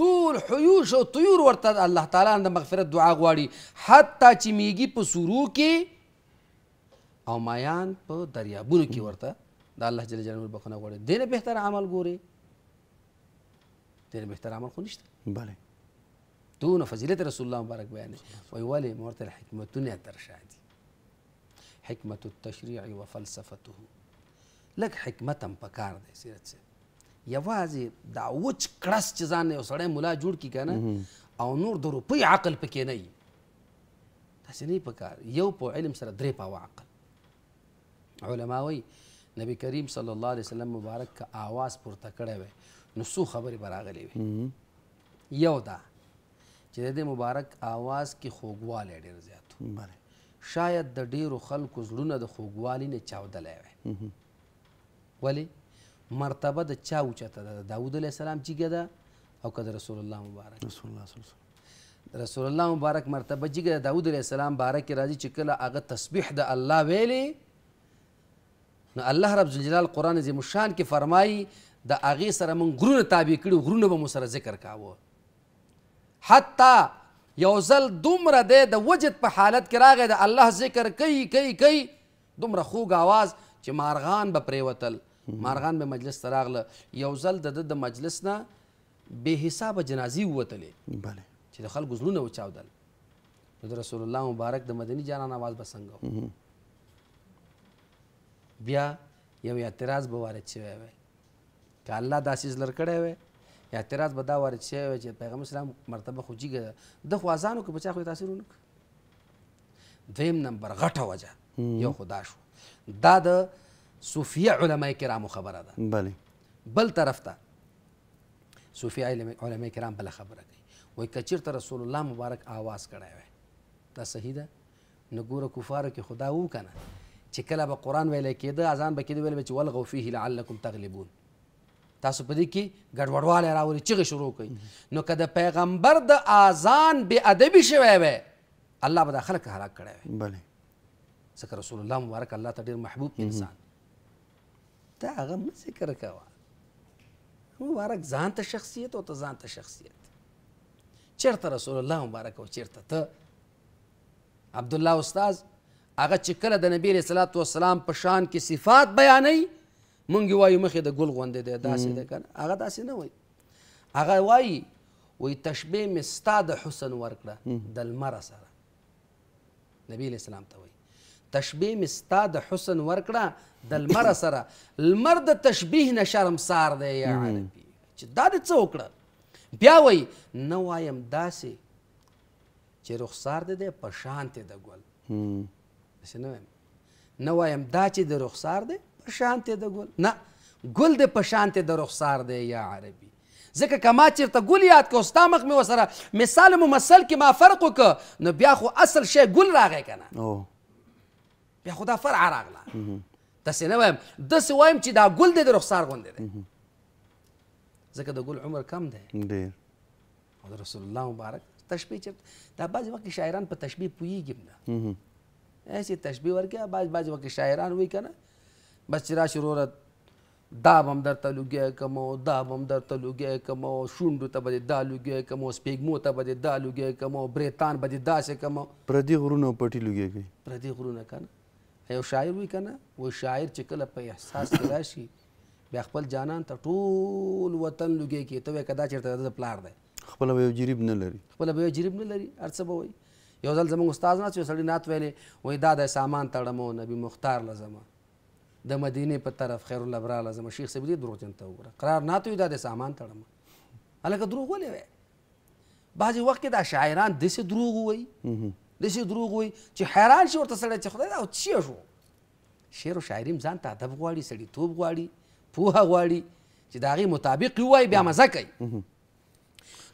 ټول حیوش او طیور ورته الله تعالی د مغفرت دعا غواړي حتی چې میږي په سورو کې او مایان په دریابونو کې ورته د الله جل جلاله بخنه غواړي دینه بهتر عمل ګوري دینه بهتر عمل خو نشته بله دونه فضیلت رسول الله مبارک بیان وی ولی مرته حکمتونه ترشادي حکمت التشریع و فلسفته لګ حکمت هم پکار دی سیرت سره یوازې دا وچ کړس چې ځان یو سړی ملا جوړ کړي کنه او نور د روپۍ عقل پکې نه وي داسې نه پکار یو په علم سره درې پاوه عقل علما وایي نبی کریم صلی الله علیه وسلم مبارک کا आवाज پورته کړی وي نو څو خبرې به راغلې وي یو دا چې د دې مبارک आवाज کې خوږوالی ډېر زیات و شاید د ډېرو خلکو زړونه د خوږوالي نه چاودلی وی ولې مرتبه د چا اوچته ده د داود علیه السلام جیګه ده او که د رسول الله مبارک رسول الله صلی الله رسول الله مبارک مرتبه جګه داود علیه السلام بارک راځي چې کله هغه تسبیح د الله ویلی نو الله رب جلال قرآن عظیم شان کې فرمایي د هغې سره موږ غرونه تابع کړي غرونه به مو سره ذکر کاوه حتی یو ځل دومره دی د وجد په حالت کې راغی د الله ذکر کوي کوي کوي دومره خوږ آواز چې مارغان به پریوتل مارغان به مجلس ته راغله یو ځل د ده د مجلس نه بې حسابه جنازې ووتلې بله چې د خلکو زړونه وچاودل نو د رسول الله مبارک د مدني جانان آواز به څنګه بیا یو اعتراض به وارد شوی وی که الله دا څیز لر کړی وی اعتراض به دا وارد شوی وی چې پیغمبر اسلام مرتبه خو جیږه ده ده خو اذان وکړو په چا خو یې تاثیر ونه دویم نمبر غټه وجه یو خو دا شو دا د صوفیه علما کرامو خبره ده بله بل طرف ته صوفیه علما کرام بله خبره کوي وایي که چېرته رسول الله مبارک آواز کړی وی دا صحیح ده نو ګوره کفارو کې خدا وو که نه چې کله به قرآن ویلی کېده اذان به کېده ویلی به چې ولغو فیه لعلکم تغلبون تاسو په دې کې ګډوډوالی راولي چغې شروع کوي نو که د پیغمبر د اذان بې ادبي شوی وی الله به دا خلک هلاک کړی وی ځکه رسول الله مبارک الله ته ډېر محبوب انسان دا هغه مه ذکر کوه مبارک ځان ته شخصیت او ته ځان ته شخصیت چېرته رسول الله مبارک او چېرته ته عبدالله استاذ هغه چې کله د نبی رسول الله والسلام په شان کې صفات بیانوي مونږ وایو مخې د ګل غوندې دی داسې ده کنه هغه داسې نه وایي هغه وایي وایي تشبیه مې ستا د حسن ورکړه د لمره سره نبی اسلام ته وایي تشبیه مستا د حسن ورکړه د لمر سره لمر د تشبیه نه شرمسار دی یا عربي چې دا د څه وکړه بیا وای نه وایم داسې چې رخسار دی د په شان ته د ګل داسې نه وایم نه وایم دا چې د رخسار دی په شانتې د ګل نه ګل دی په شانتې د رخسار دی یا عربي ځکه که ما چېرته ګل یاد کړه ستا مخ مې ورسره مثال ممثل کې ما فرق وکړه نو بیا خو اصل شی ګل راغی که نه بیا خو دا فرع راغله داسې نه وایم داسې وایم چې دا ګل دی د رخسار غوندې دی ځکه د ګل عمر کم دی ډېر او د رسول الله مبارک تشبیه چېرته دا بعضې وخت کې شاعران په تشبیه پوهېږي نه ایسی تشبیه ورکیا بعض بعض وکه شاعران وی کنه بس چې راشي وروره دا به هم درته لوګی کوم او دا به هم درته لوګی کوم او شونډو ته به دې دا لوګی کوم او سپېږمو ته به دې دا لوګی کوم او بریتان به دې داسې کوم پردي غرونه پټي لوګی کوي پردي غرونه کنه یو شاعر وی کنه و شاعر چې کله په احساس کې راشي بیا خپل جانان ته ټول وطن لوګی کوي ته وایې که دا چېرته د پلار دی خپله به یو جریب نه لري خپله به یو جریب نه لري هر څه به وایي یو ځل زموږ استاد ناست یو سړي نعت ویلې وایي دا د سامان تړمو نبي مختار لزمه د مدینې په طرف خیر الله برا لزمه شیخ صاحب دې دروغجن ته وګوره قرار نعت وایي دا د سامان تړمه هلکه دروغ ولې وایي بعضې وخت کې دا شاعران داسې دروغ وایي داسې دروغ وایي چې حیران شي ورته سړی چې خدای دا څه شو شعر او شاعري هم ځان ته ادب غواړي سړیتوب غواړي پوهه غواړي چې د هغې مطابق یې ووایي بیا مزه کوي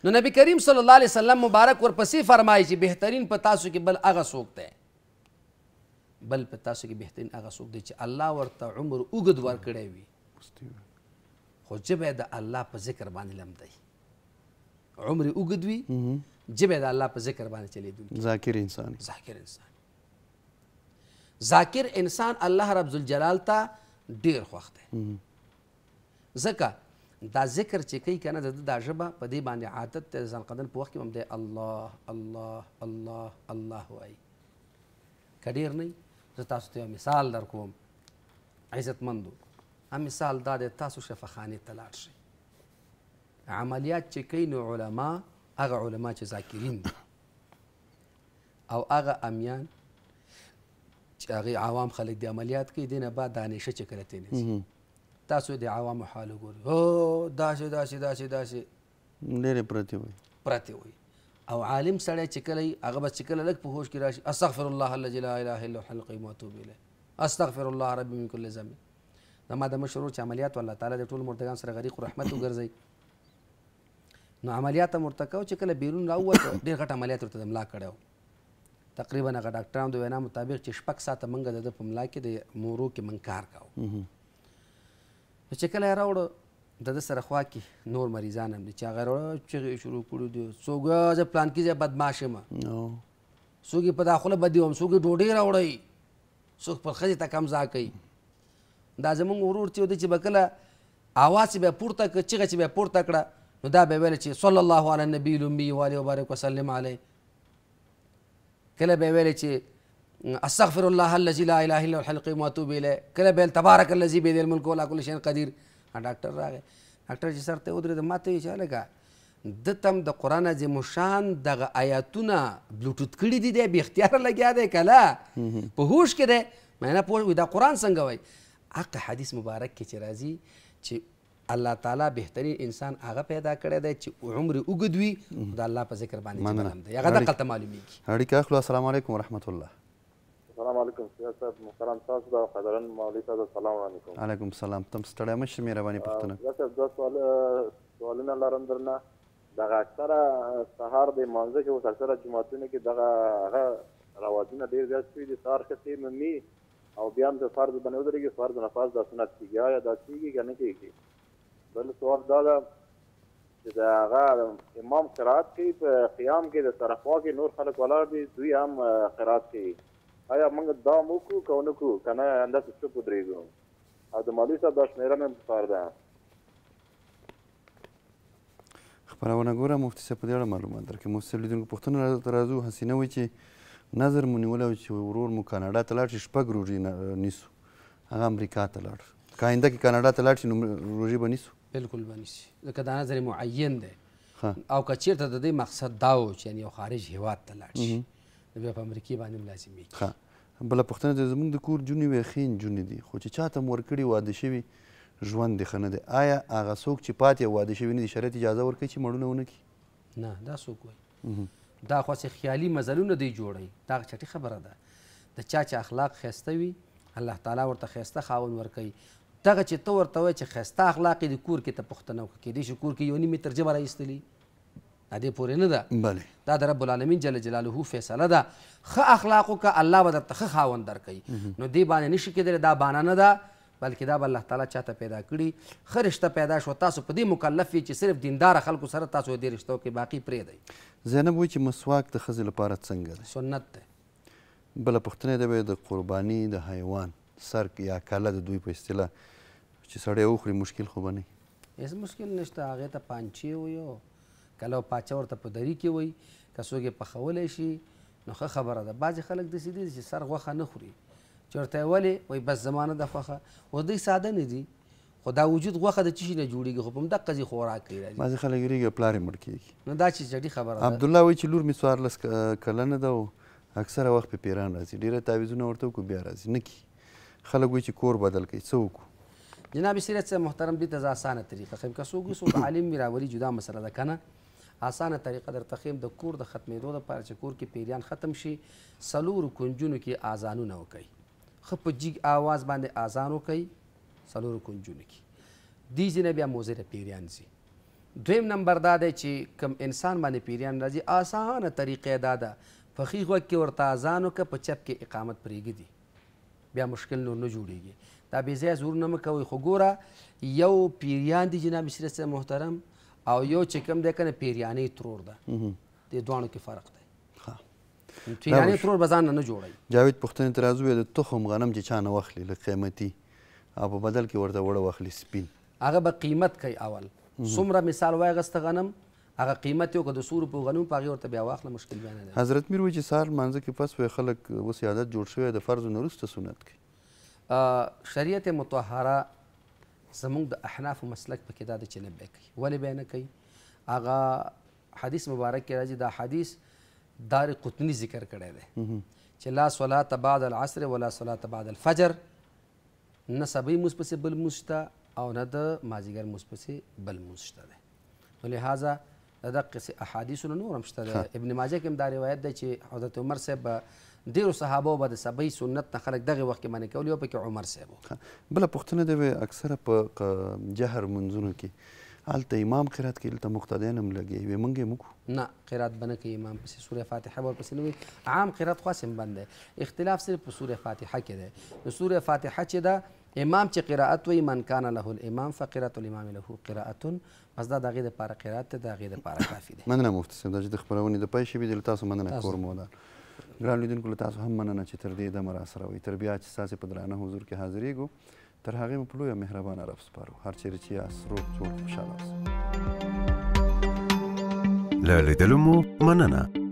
نو نبی کریم صلی الله علیه وسلم مبارک ورپسې فرمایي چې بهترین په تاسو کې بل هغه څوک دی بل په تاسو کې بهترین هغه څوک دی چې الله ورته عمر اوږد ورکړی وي خو ژبه د الله په ذکر باندې لم دی عمر اوږد وي ژبه د الله په ذکر باندې چلیدونکی ذاکر انسان ذاکر انسان ذاکر انسان الله رب ذوالجلال ته ډیر خوښ دی ځکه دا ذکر چې کوي کنه د دا ژبه په دې باندې عادت ته ځان قدن په وخت کې هم دی الله الله الله الله وایي که ډېر نه زه تاسو ته یو مثال در کوم عزتمندو هم مثال دا دی تاسو شفاخانې ته لاړ شئ عملیات چې کوي نو علما هغه علما چې ذاکرین دي او هغه امیان چې هغې عوام خلک دي عملیات کوي دې نه بعد دا نیشه چې کله تېنیسي تاسو د عوامو حال وګورئ هو داسې داسې داسې داسې ډېرې پرتې وي پرتې وي او عالم سړی چې کله هغه به چې کله لږ په هوش کې راشي استغفر الله الذي لا اله الا هو القيم واتوب الیه استغفر الله ربي من كل ذنب زما د مشرور چې عملیات والله تعالی د ټول مرتګان سره غریق رحمت وګرځي نو عملیات مرتکو چې کله بیرون راووت ډېر غټ عملیات ورته ملا کړو تقریبا هغه ډاکټرانو د وینا مطابق چې شپږ ساعته منګه د په ملا کې د مورو کې منکار کاوه نو چې کله یې راوړه د ده سره خوا کې نور مریضان هم دي چې هغه یې راوړه چغې شروع کړو دي څوک زه پلانکي ځای بدمعاش یم څوک یې په دا خوله بدي وم څوک یې ډوډۍ راوړئ څوک خپل ښځې ته کم ځا کوي دا زمونږ ورور چې دی چې به کله اواز چې بیا پورته کړه چیغه چې بیا پورته کړه نو دا به ویل چې صلی الله علی النبي الامي وعلي وبارک وسلم علیه کله به ویل چې استغفر الله الذي لا اله الا هو الحي القيوم واتوب الیه کله بیل تبارک الذي بيد الملك ولا كل شيء قدير ډاکټر راغی ډاکټر چې سر ته ودرېد ما ته یې چې هلکه ده تم د قرآن عظیم شان دغه آیاتونه بلوټوت کړي دي دی بې اختیاره لګیا دی کله په هوش کې دی معنه پوه دا قرآن څنګه وایي حق حدیث مبارک کې چې راځي چې الله تعالی بهترین انسان هغه پیدا کړی دی چې عمر اوږد وي د الله په ذکر باندې چې دی هغه دقلته معلومیږي اړیکه اخلو السلام علیکم ورحمت الله السلام علیکم سیاست صاحب محترم تاسو دا قدرن مولوی ته سلام وړاندې کوم علیکم سلام تم ستړی مشه مهرباني پښتنه یا صاحب دا سوال سوالونه لرم درنه دغه اکثره سهار د مانځه کې اوس اکثره جماعتونو کې دغه هغه روازونه ډېر زیات شوي دي سهار ښه تېر مني او بیا هم د فرض باندې ودرېږي فرض نفاظ دا سنت کېږي آیا دا کېږي که نه کېږي بل سوال دا ده چې د هغه امام قرات کوي په قیام کې د طرفوا کې نور خلک ولاړ دي دوی هم قرات کوي آیا موږ دا موکو کو نه کو کنه انداز چوپ درېږو او د مولوی صاحب دا شمیره مې پکار ده خبرونه ګوره مفتي صاحب په دې اړه معلومات درکړي مو سره لیدونکو پوښتنه راځو حسینه وایي چې نظر مو نیولی چې ورور مو کاناډا ته لاړ شي شپږ روژې نیسو هغه امریکا ته لاړ که آینده کې کاناډا ته لاړ شي نو روژې به نیسو بالکل به نیسي ځکه دا نظر معین دی او که چېرته د دې مقصد دا و چې یعنې یو خارج هیواد ته لاړ شي نو بیا په امریکې باندې ملازمي ښه بل پښتنه د زمونږ د کور جونې وي خین جونې دي خو چې چاته مور کړی واده شوی ژوند دی خنه دی آیا هغه څوک چې پاتې واده شوی نه دي شرط اجازه ورکړي چې مړونه ونه کی نه دا څوک وي دا خو سه خیالي مزلونه دی جوړي دا چټي خبره ده د چا چې اخلاق خسته وي الله تعالی ورته خسته خاون ورکړي دغه چې تو ورته وای چې خسته اخلاق د کور کې ته پښتنه وکړي د شکور کې یو نیمه ترجمه راېستلی دې پورې نه ده بلې دا د رب العالمین جل جلاله فیصله ده ښه اخلاقو که الله به درته ښه خاوند درکوي نو دې بانې نشي کېدلی دا بانه نه ده بلکې دا به الله تعالی چاته پیدا کړي ښه رشته پیدا شو تاسو په دې مکلف یې چې صرف دینداره خلکو سره تاسو دې رشتو کې باقي پرېږدئ زینب وایي چې مسواک د ښځې لپاره څنګه دی سنت دی بله پوښتنه ده به د قرباني د حیوان سر یا کاله د دوی په اصطلاح چې سړی وخوري مشکل خو به نه هیڅ مشکل نشته هغې ته پانچې ویو کله پاچا ورته په دری کې وای که څوک یې پخولی شي نو ښه خبره ده بعضې خلک داسې دي چې سر غوښه نه خوري چې ورته یې ولې وایي بس زما نه ده خوښه اوس دوی ساده نه دي خو دا وجود غوښه د چشي نه جوړیږي خو په همدغه ځي خوراک کوي راځي بعضې خلک یېرېږي پلار یې مړ کېږي نو دا چې جدي خبره ده عبدالله وایي چې لور مې څوارلس کلنه ده او اکثره وخت په پیران راځي ډېره تعویزونه ورته وکړو بیا راځي نه کي خلک وایي چې کور بدل کوي څه وکړو جناب سیرت صاحب محترم دې ته زه اسانه طریقه ښیم که څوک اوس عالم مې راولي جدا مسله ده که نه اسانه طریقه در تخیم د کور د ختمېدو لپاره چې کور کې پیریان ختم شي سلور کنجونو کې اذانونه وکړي خ په جګ आवाज باندې اذان وکړي سلور کنجونو کې دی ځنه بیا موزه پیریان سي دویم نمبر دا دی چې کم انسان باندې پیریان راځي اسانه طریقه دا ده فخی غوږ کې ورته اذان وکړه په چپ کې اقامت پرېږدي بیا مشکل نور نه جوړیږي دا بې ځایه زور نه مه کوئ خو ګوره یو پیریان دی جناب مصر محترم او یو چې کوم دی کنه پیریانی ترور ده د دوانو کې فرق دی پیریانی ترور به ځان نه جوړوي جاوید پوښتنې ته راځو د تخم غنم چې چا نه واخلي له قیمتي او په بدل کې ورته وړه واخلي سپین هغه به قیمت کوي اول څومره مثال وای غسته غنم هغه قیمت یو که د سور په غنوم پاغي ورته بیا واخله مشکل بیا نه ده حضرت میر وی چې سار مانزه کې پس وی خلک وس عادت جوړ شوی د فرض نورسته سنت کې شریعت مطهره زمونږ د احناف مسلک پکې دا دی چې نه به کوي ولې به نه کوي هغه حدیث مبارک کې راځي دا حدیث دار قطنی ذکر کړی دی چې لا صلات بعد العصر ولا صلات بعد الفجر نه سبې موس پسې بل موسته او نه د مازیګر موس پسې بل موسته دی نو لہذا دغه احادیث نور هم شته ابن ماجه کې هم دا روایت ده چې حضرت عمر صاحب ډیرو صحابه به د سبې سنت نه خلک دغه وخت کې منې کول یو پکې عمر صاحب بل پښتنه دی اکثره په جهر منځونو کې هلته امام قرات کې هلته مقتدیان هم لګي وي موږ یې موږ نه قرات بنه کوي امام پسې سوره فاتحه ورپسې نه وي عام قرات خاص هم بند دی اختلاف صرف په سوره فاتحه کې دی نو سوره فاتحه چې ده امام چې قرائت وي من کان له الامام فقرات الامام له قرائت پس دا دغه د پاره قرائت ته دغه د پاره کافی دی مننه مفتي صاحب د خبرونه د پېښې بي د تاسو مننه کوم ګران لیدونکو له تاسو هم مننه چې تر دې دمه را سره وئ تر بیا چې ستاسې په درانه حضور کې حاضرېږو تر هغې مو په لویه مهربانه رب سپارو هر چیرې چې یاست روغ جوړ خوشحاله اوسئ له لیدلو مو مننه